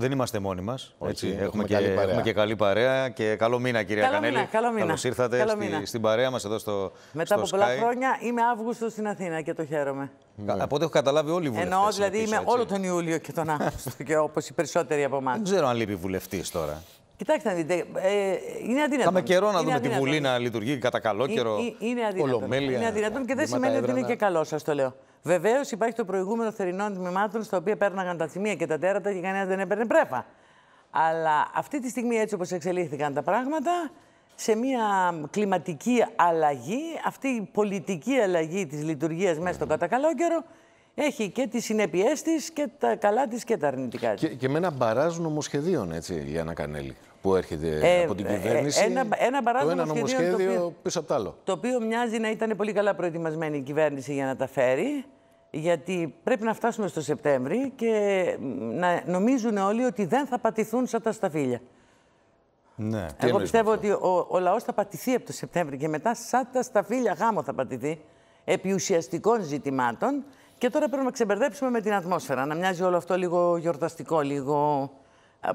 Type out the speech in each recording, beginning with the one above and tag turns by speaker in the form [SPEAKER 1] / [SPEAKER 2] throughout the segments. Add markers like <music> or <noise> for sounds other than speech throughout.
[SPEAKER 1] Δεν είμαστε μόνοι μας. Έχουμε, έχουμε, και, καλή παρέα. και καλή παρέα. Και καλό μήνα, κυρία Κανέλη. ήρθατε Στη, στην παρέα μας εδώ στο Μετά στο από πολλά
[SPEAKER 2] χρόνια είμαι Αύγουστος στην Αθήνα και το χαίρομαι. Ναι. Από ό,τι έχω καταλάβει, όλοι οι βουλευτές. Εννοώ δηλαδή είμαι όλο τον Ιούλιο και τον Αύγουστο και όπως οι περισσότεροι από εμάς. Δεν ξέρω αν λείπει βουλευτής τώρα. Κοιτάξτε να δείτε. Ε, ε είναι αδύνατο. με καιρό να δούμε τη Βουλή
[SPEAKER 1] να λειτουργεί κατά καλό ε, καιρό. Ε, είναι αδύνατο. Είναι αδύνατο
[SPEAKER 2] και δεν σημαίνει ότι είναι και καλό, σας το λέω. Βεβαίως υπάρχει το προηγούμενο θερινών τμήματων στα οποία πέρναγαν τα θυμία και τα τέρατα και κανένας δεν έπαιρνε πρέφα. Αλλά αυτή τη στιγμή, έτσι όπως εξελίχθηκαν τα πράγματα, σε μια κλιματική αλλαγή, αυτή η πολιτική αλλαγή της λειτουργίας μέσα στο κατά καλό καιρό έχει και τις συνέπειές της και τα καλά της και τα αρνητικά της. Και, και με ένα μπαράζ νομοσχεδίων, έτσι, να Κανέλη, που έρχεται ε, από την ε, κυβέρνηση. Ένα, ένα μπαράζ το νομοσχέδιο πίσω από το άλλο. Το οποίο μοιάζει να ήταν πολύ καλά προετοιμασμένη η κυβέρνηση για να τα φέρει. Γιατί πρέπει να φτάσουμε στο Σεπτέμβρη και να νομίζουν όλοι ότι δεν θα πατηθούν σαν τα σταφύλια.
[SPEAKER 1] Ναι. Εγώ
[SPEAKER 2] πιστεύω ότι ο, ο λαός θα πατηθεί από το Σεπτέμβρη και μετά, σαν τα σταφύλια γάμο θα πατηθεί επί ουσιαστικών ζητημάτων. Και τώρα πρέπει να ξεμπερδέψουμε με την ατμόσφαιρα. Να μοιάζει όλο αυτό λίγο γιορταστικό, λίγο.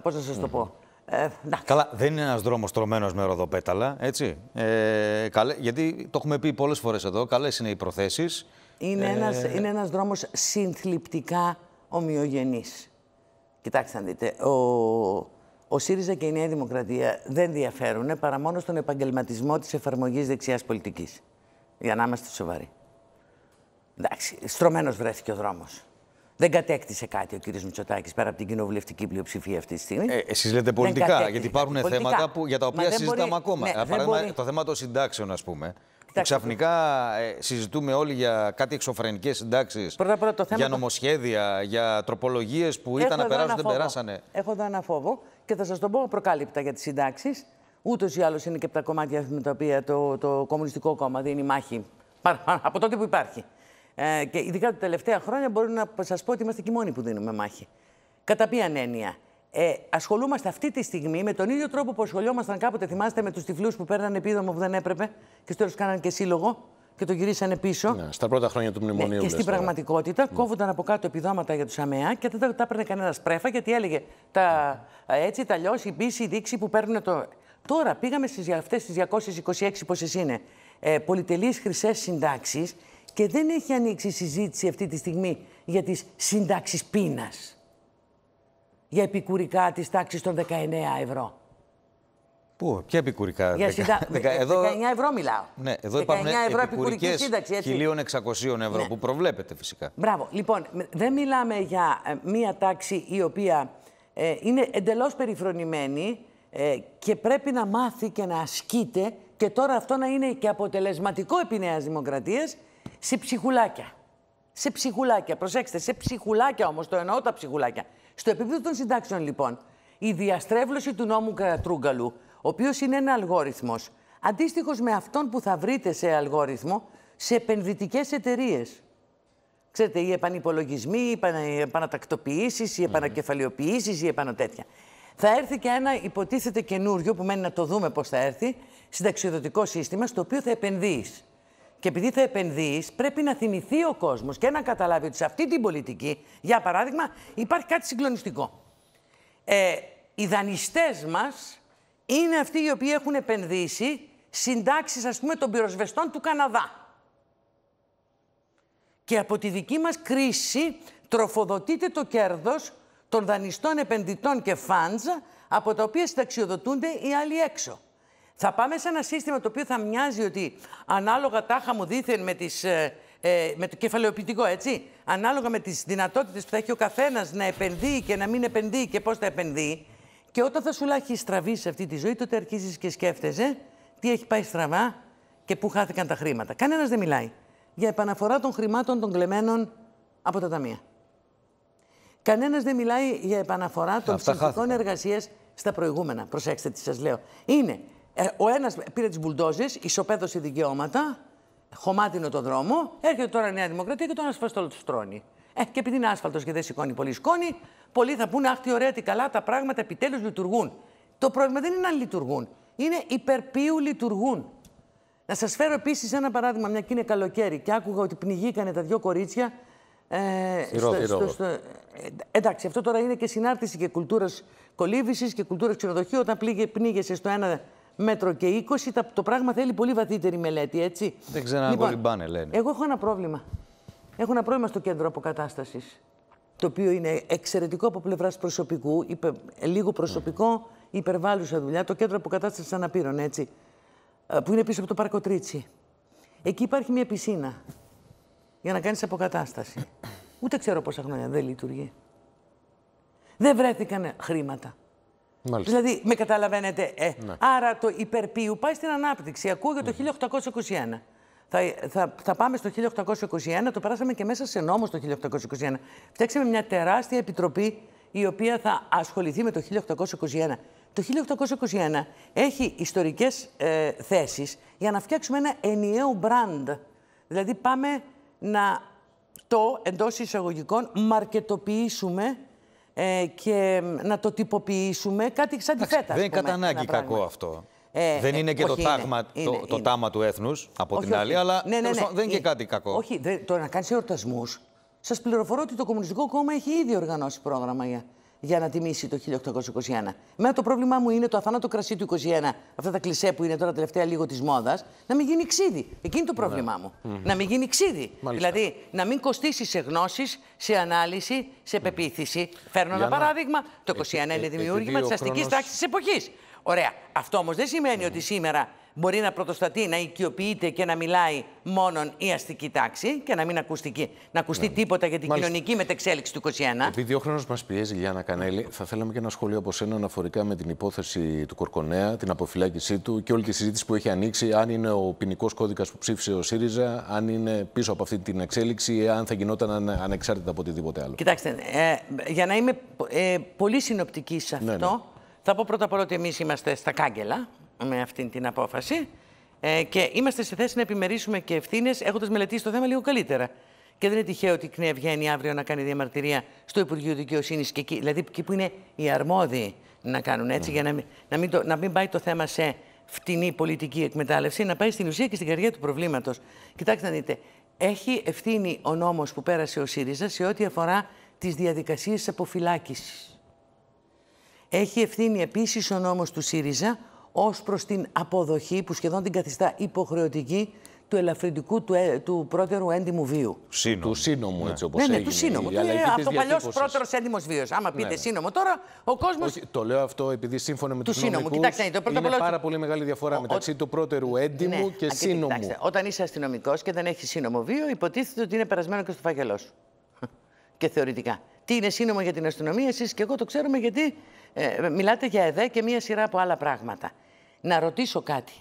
[SPEAKER 2] Πώς να σας το πω. Ε,
[SPEAKER 1] Καλά, δεν είναι ένας δρόμος τρωμένος με ροδοπέταλα, έτσι. Ε, καλέ, γιατί το έχουμε πει πολλές φορές εδώ, καλές είναι οι προθέσεις.
[SPEAKER 2] Είναι ε... ένας, είναι ένας δρόμος συνθλιπτικά ομοιογενής. Κοιτάξτε να δείτε, ο, ο ΣΥΡΙΖΑ και η Νέα Δημοκρατία δεν διαφέρουν παρά μόνο στον επαγγελματισμό της εφαρμογής δεξιάς πολιτικής. Για να είμαστε σοβαροί. Εντάξει, στρωμένος βρέθηκε ο δρόμος. Δεν κατέκτησε κάτι ο κ. Μητσοτάκης πέρα από την κοινοβουλευτική πλειοψηφία αυτή τη στιγμή. Ε, Εσείς λέτε πολιτικά, γιατί υπάρχουν θέματα που, για τα οποία συζητάμε μπορεί... ακόμα. Ναι, Παράδειγμα,
[SPEAKER 1] το θέμα των συντάξεων, ας πούμε. Που ξαφνικά ε, συζητούμε όλοι για κάτι εξωφρενικές συντάξεις. Για νομοσχέδια, για τροπολογίες που ήταν να περάσουν, δεν περάσανε.
[SPEAKER 2] Έχω εδώ ένα φόβο και θα σας το πω προκάλυπτα για τις συντάξεις. Ούτως ή άλλως είναι και από τα κομμάτια με τα οποία το, το Κομμουνιστικό Κόμμα δίνει μάχη. <laughs> Από τότε που υπάρχει. Ε, και ειδικά τα τελευταία χρόνια μπορώ να σας πω ότι είμαστε και μόνοι που δίνουμε μάχη. Κατά ποιαν έννοια. Ε, ασχολούμαστε αυτή τη στιγμή με τον ίδιο τρόπο που ασχολιόμασταν κάποτε, θυμάστε, με τους τυφλούς που παίρνανε επίδομα που δεν έπρεπε και στο τέλο κάνανε και σύλλογο και το γυρίσανε πίσω. Ναι,
[SPEAKER 1] στα πρώτα χρόνια του μνημονίου. Ναι, και στην πραγματικότητα
[SPEAKER 2] ναι. κόβονταν από κάτω επιδόματα για τους ΑΜΕΑ και δεν τα, τα έπαιρνε κανένας πρέφα γιατί έλεγε τα, έτσι, τα λιώσει η πίση, που παίρνουν το. Τώρα πήγαμε στις αυτές τις 226 πόσες είναι ε, πολυτελείς χρυσές συντάξεις και δεν έχει ανοίξει συζήτηση αυτή τη στιγμή για τις συντάξεις πείνας. Για επικουρικά της τάξης των 19 ευρώ.
[SPEAKER 1] Πού, ποια επικουρικά. Για συντα... Δεκα... Ε, εδώ... 19 ευρώ μιλάω. Ναι, εδώ 19 ευρώ επικουρική σύνταξη. Έτσι. 1.600 ευρώ ναι. που προβλέπετε
[SPEAKER 2] φυσικά. Μπράβο. Λοιπόν, δεν μιλάμε για ε, μία τάξη η οποία ε, είναι εντελώς περιφρονημένη ε, και πρέπει να μάθει και να ασκείται και τώρα αυτό να είναι και αποτελεσματικό επί Νέας Δημοκρατίας σε ψυχουλάκια. Σε ψυχουλάκια, προσέξτε, σε ψυχουλάκια όμως, το εννοώ τα ψυχουλάκια. Στο επίπεδο των συντάξεων, λοιπόν, η διαστρέβλωση του νόμου Κατρούγκαλου, ο οποίος είναι ένα αλγόριθμος, αντίστοιχος με αυτόν που θα βρείτε σε αλγόριθμο σε επενδυτικές εταιρείες. Ξέρετε, οι επανυπολογισμοί, οι, επανατακτοποιήσεις, οι επανακεφαλαιοποιήσεις, οι επανατέτοια. Θα έρθει και ένα υποτίθεται καινούριο που μένει να το δούμε πώς θα έρθει, συνταξιοδοτικό σύστημα, στο οποίο θα επενδύεις. Και επειδή θα επενδύεις, πρέπει να θυμηθεί ο κόσμος και να καταλάβει ότι σε αυτή την πολιτική, για παράδειγμα, υπάρχει κάτι συγκλονιστικό. Ε, οι δανειστές μας είναι αυτοί οι οποίοι έχουν επενδύσει συντάξεις, ας πούμε, των πυροσβεστών του Καναδά. Και από τη δική μας κρίση τροφοδοτείται το κέρδος των δανειστών επενδυτών και φάντζα από τα οποία συνταξιοδοτούνται οι άλλοι έξω. Θα πάμε σε ένα σύστημα το οποίο θα μοιάζει ότι ανάλογα τάχα μου δήθεν με, τις, ε, ε, με το κεφαλαιοποιητικό, έτσι. Ανάλογα με τις δυνατότητες που θα έχει ο καθένας να επενδύει και να μην επενδύει και πώς θα επενδύει. Και όταν θα σου λάχει στραβή σε αυτή τη ζωή, τότε αρχίζεις και σκέφτεσαι τι έχει πάει στραβά και πού χάθηκαν τα χρήματα. Κανένας δεν μιλάει για επαναφορά των χρημάτων των κλεμμένων από τα ταμεία. Κανένας δεν μιλάει για επαναφορά των ψυχικών εργασίας στα προηγούμενα. Προσέξτε τι σας λέω. Είναι ε, ο ένας πήρε τις μπουλντόζες, ισοπαίδωσε δικαιώματα, χωμάτινο το δρόμο. Έρχεται τώρα η Νέα Δημοκρατία και τον ασφαλιστο του τρώνει. Ε, και επειδή είναι άσφαλτος και δεν σηκώνει πολύ σκόνη, πολλοί θα πούνε Αχ, τι ωραία, τι καλά, τα πράγματα επιτέλους λειτουργούν. Το πρόβλημα δεν είναι αν λειτουργούν. Είναι υπερπίου λειτουργούν. Να σας φέρω επίσης ένα παράδειγμα, μια και είναι καλοκαίρι και άκουγα ότι πνιγήκανε τα δύο κορίτσια. Ε, στο, στο, στο, ε, εντάξει, αυτό τώρα είναι και συνάρτηση και κουλτούρας κολύβησης και κουλτούρας ξενοδοχείου. Όταν πνίγεσαι στο ένα μέτρο και 20, το πράγμα θέλει πολύ βαθύτερη μελέτη, έτσι. Δεν ξέρω λοιπόν, κολυμπάνε, λένε. Εγώ έχω ένα πρόβλημα. Έχω ένα πρόβλημα στο κέντρο αποκατάστασης. Το οποίο είναι εξαιρετικό από πλευράς προσωπικού, υπε, λίγο προσωπικό, υπερβάλλουσα δουλειά. Το κέντρο αποκατάστασης αναπήρων, έτσι. Ε, που είναι πίσω από το πάρκο Τρίτσι. Εκεί υπάρχει μια πισίνα για να κάνεις αποκατάσταση. Ούτε ξέρω πόσα χρόνια δεν λειτουργεί. Δεν βρέθηκαν χρήματα. Δηλαδή, με καταλαβαίνετε. Ε. Ναι. Άρα το υπερπίου πάει στην ανάπτυξη. Ακούγεται για το 1821. Θα, θα, θα πάμε στο 1821, το περάσαμε και μέσα σε νόμο το 1821. Φτιάξαμε μια τεράστια επιτροπή η οποία θα ασχοληθεί με το 1821. Το 1821 έχει ιστορικές ε, θέσεις για να φτιάξουμε ένα ενιαίο μπραντ. Δηλαδή πάμε να το, εντός εισαγωγικών, μαρκετοποιήσουμε ε, και να το τυποποιήσουμε κάτι σαν Δεν είναι κατά ανάγκη κακό
[SPEAKER 1] αυτό. Ε, δεν ε, είναι και το, τάγμα, το, το τάμα του έθνους, από την άλλη, αλλά ναι, ναι, ναι. δεν είναι και κάτι κακό. Όχι,
[SPEAKER 2] το να κάνεις εορτασμούς. Σας πληροφορώ ότι το Κομμουνιστικό Κόμμα έχει ήδη οργανώσει πρόγραμμα για για να τιμήσει το 1821. Εμένα το πρόβλημά μου είναι το αθάνατο κρασί του 1921, αυτά τα κλισέ που είναι τώρα τελευταία λίγο της μόδας, να μην γίνει ξύδι. Εκείνη το πρόβλημά ναι. μου. Να μην γίνει ξύδι. Δηλαδή να μην κοστίσει σε γνώσεις, σε ανάλυση, σε πεποίθηση. Φέρνω ένα παράδειγμα. Το 1921 ε, ε, είναι ε, δημιούργημα της αστικής τάξη της εποχής. Ωραία. Αυτό όμως δεν σημαίνει ότι σήμερα μπορεί να πρωτοστατεί, να οικειοποιείται και να μιλάει μόνο η αστική τάξη και να μην ακουστική, να ακουστεί ναι. τίποτα για την Μάλιστα. κοινωνική μετεξέλιξη του 2021.
[SPEAKER 1] Επειδή ο χρόνος μας πιέζει, Γιάννα Κανέλη, θα θέλαμε και ένα σχόλιο από σένα αναφορικά με την υπόθεση του Κορκονέα, την αποφυλάκησή του και όλη τη συζήτηση που έχει ανοίξει, αν είναι ο ποινικός κώδικας που ψήφισε ο ΣΥΡΙΖΑ, αν είναι πίσω από αυτή την εξέλιξη ή αν θα γινόταν ανεξάρτητα από οτιδήποτε άλλο.
[SPEAKER 2] Κοιτάξτε, ε, για να είμαι ε, πολύ συνοπτική σε ναι, αυτό, ναι, ναι. θα πω πρώτα απ' όλα ότι εμείς είμαστε στα κάγκελα με αυτή την απόφαση ε, και είμαστε σε θέση να επιμερίσουμε και ευθύνες έχοντας μελετήσει το θέμα λίγο καλύτερα. Και δεν είναι τυχαίο ότι η ΚΝΕ βγαίνει αύριο να κάνει διαμαρτυρία στο Υπουργείο Δικαιοσύνης και δηλαδή εκεί που είναι οι αρμόδιοι να κάνουν έτσι, ναι. για να μην, να, μην να μην πάει το θέμα σε φτηνή πολιτική εκμετάλλευση, να πάει στην ουσία και στην καρδιά του προβλήματος. Κοιτάξτε να δείτε, έχει ευθύνη ο νόμος που πέρασε ο ΣΥΡΙΖΑ σε ό,τι αφορά τις διαδικασίες αποφυλάκησης. Έχει ευθύνη επίσης ο νόμος του ΣΥΡΙΖΑ ως προς την αποδοχή που σχεδόν την καθιστά υποχρεωτική του ελαφρυντικού του, ε, του πρώτερου έντιμου βίου.
[SPEAKER 1] Σύνομο. Του σύνομου, ναι. έτσι όπως ναι, Ναι, του σύνομου. Η αυτό παλιό πρώτερος
[SPEAKER 2] έντιμος βίος. Άμα πείτε ναι, ναι. σύνομο τώρα, ο κόσμος.
[SPEAKER 1] Το λέω αυτό επειδή σύμφωνα με του σύνομου. Κοιτάξτε, είναι, το πρώτο είναι πάρα πολύ μεγάλη διαφορά ο, μεταξύ ο... του πρώτερου
[SPEAKER 2] έντιμου ναι. και σύνομου. Κοιτάξτε, όταν είσαι αστυνομικός και δεν έχεις σύνομο βίο, υποτίθεται ότι είναι περασμένο και στο φάκελός σου. <laughs> και θεωρητικά. Τι είναι σύνομο για την αστυνομία, εσείς και εγώ το ξέρουμε γιατί ε, μιλάτε για ΕΔΕ και μία σειρά από άλλα πράγματα. Να ρωτήσω κάτι.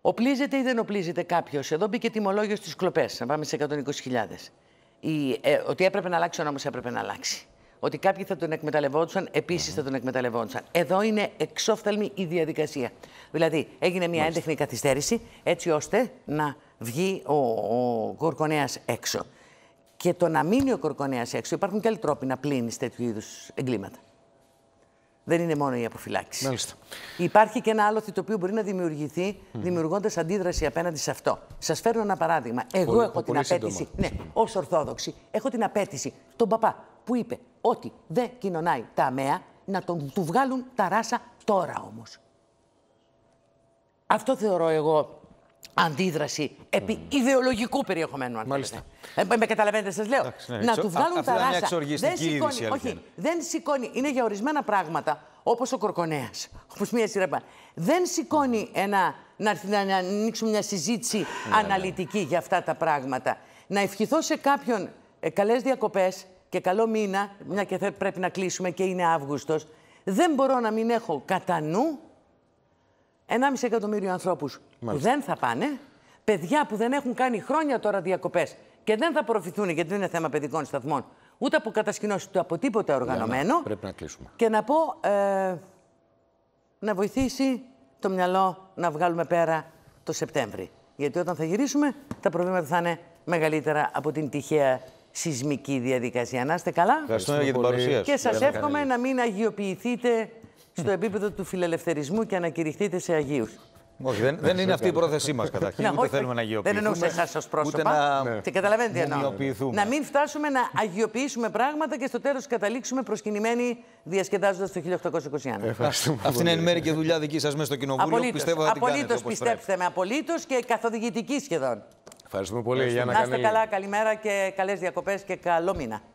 [SPEAKER 2] Οπλίζεται ή δεν οπλίζεται κάποιος. Εδώ μπήκε τιμολόγιος στις κλοπές. Να πάμε σε 120.000. Ε, ότι έπρεπε να αλλάξει ο νόμος, έπρεπε να αλλάξει. Ότι κάποιοι θα τον εκμεταλλευόντουσαν, επίσης θα τον εκμεταλλευόντουσαν. Εδώ είναι εξόφθαλμη η διαδικασία. Δηλαδή, έγινε μια έντεχνη καθυστέρηση, έτσι ώστε να βγει ο, ο Κορκονέας έξω. Και το να μείνει ο Κορκονέας έξω, υπάρχουν και άλλοι τρόποι να πλύνεις τέτοιου είδους εγκλήματα δεν είναι μόνο η αποφυλάξη. Μάλιστα. Υπάρχει και ένα άλλο το οποίο μπορεί να δημιουργηθεί mm. δημιουργώντας αντίδραση απέναντι σε αυτό. Σας φέρνω ένα παράδειγμα. Εγώ έχω την απέτηση, ναι, ως Ορθόδοξη, έχω την απέτηση τον παπά που είπε ότι δεν κοινωνάει τα αμαία να τον, του βγάλουν τα ράσα τώρα όμως. Αυτό θεωρώ εγώ αντίδραση επί ιδεολογικού περιεχομένου, αν Μάλιστα. Ε, με καταλαβαίνετε, σας λέω. Ναι, να του βγάλουν α, τα ράσα. Δεν σηκώνει, είδηση, όχι, δεν σηκώνει. Είναι για ορισμένα πράγματα, όπως ο Κορκονέας, <laughs> όπως μία σειρά. Δεν σηκώνει ένα, να, να, να ανοίξουμε μια συζήτηση ναι, ναι. αναλυτική για αυτά τα πράγματα. Να ευχηθώ σε κάποιον ε, καλές διακοπές και καλό μήνα, μια και πρέπει να κλείσουμε και είναι Αύγουστος. Δεν μπορώ να μην έχω κατά νου 1,5 εκατομμύριο ανθρώπους που δεν θα πάνε, παιδιά που δεν έχουν κάνει χρόνια τώρα διακοπές και δεν θα προωθηθούν γιατί δεν είναι θέμα παιδικών σταθμών, ούτε από κατασκηνώσεις, ούτε από τίποτα ναι, ναι, οργανωμένο. πρέπει να κλείσουμε. Και να πω ε, να βοηθήσει το μυαλό να βγάλουμε πέρα το Σεπτέμβρη. Γιατί όταν θα γυρίσουμε, τα προβλήματα θα είναι μεγαλύτερα από την τυχαία σεισμική διαδικασία. Να είστε καλά. Ευχαριστώ για την παρουσία Και σας εύχομαι να μην αγιοποιηθείτε στο επίπεδο του φιλελευθερισμού και ανακηρυχθείτε σε Αγίους.
[SPEAKER 1] Όχι, δεν, είναι αυτή η πρόθεσή μας καταρχήν. ούτε θέλουμε να αγιοποιηθούμε. Δεν εννοούσα εσάς ως πρόσωπα. Να... Ναι. Και Να
[SPEAKER 2] μην φτάσουμε να αγιοποιήσουμε πράγματα και στο τέλος καταλήξουμε προσκυνημένοι διασκεδάζοντας το 1821. Αυτή είναι η μέρη
[SPEAKER 1] και δουλειά δική σας μέσα στο κοινοβούλιο. Απολύτως, πιστεύω θα την πιστέψτε
[SPEAKER 2] με, απολύτως και καθοδηγητική σχεδόν.
[SPEAKER 1] Ευχαριστούμε πολύ. Για να, να είστε καλά,
[SPEAKER 2] καλημέρα και καλές διακοπές και καλό μήνα.